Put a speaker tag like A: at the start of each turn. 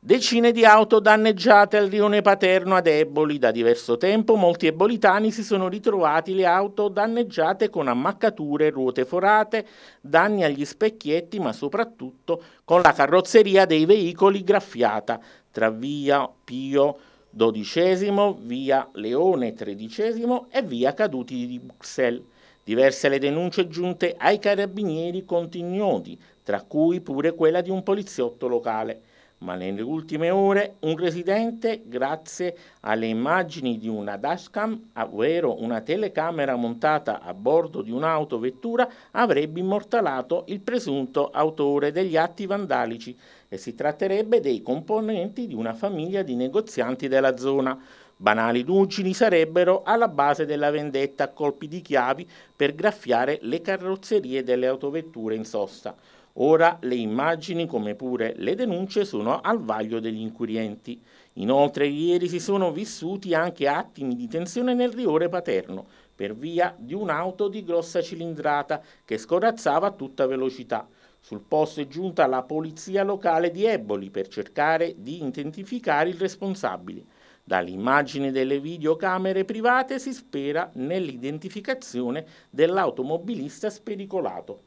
A: Decine di auto danneggiate al rione Paterno ad Eboli. Da diverso tempo molti ebolitani si sono ritrovati le auto danneggiate con ammaccature, ruote forate, danni agli specchietti, ma soprattutto con la carrozzeria dei veicoli graffiata tra via Pio XII, via Leone XIII e via Caduti di Bruxelles. Diverse le denunce giunte ai carabinieri continuoti, tra cui pure quella di un poliziotto locale ma nelle ultime ore un residente, grazie alle immagini di una dashcam, ovvero una telecamera montata a bordo di un'autovettura, avrebbe immortalato il presunto autore degli atti vandalici e si tratterebbe dei componenti di una famiglia di negozianti della zona. Banali ruggini sarebbero alla base della vendetta a colpi di chiavi per graffiare le carrozzerie delle autovetture in sosta. Ora le immagini, come pure le denunce, sono al vaglio degli inquirenti. Inoltre ieri si sono vissuti anche attimi di tensione nel riore paterno, per via di un'auto di grossa cilindrata che scorazzava a tutta velocità. Sul posto è giunta la polizia locale di Eboli per cercare di identificare i responsabili. Dall'immagine delle videocamere private si spera nell'identificazione dell'automobilista spericolato.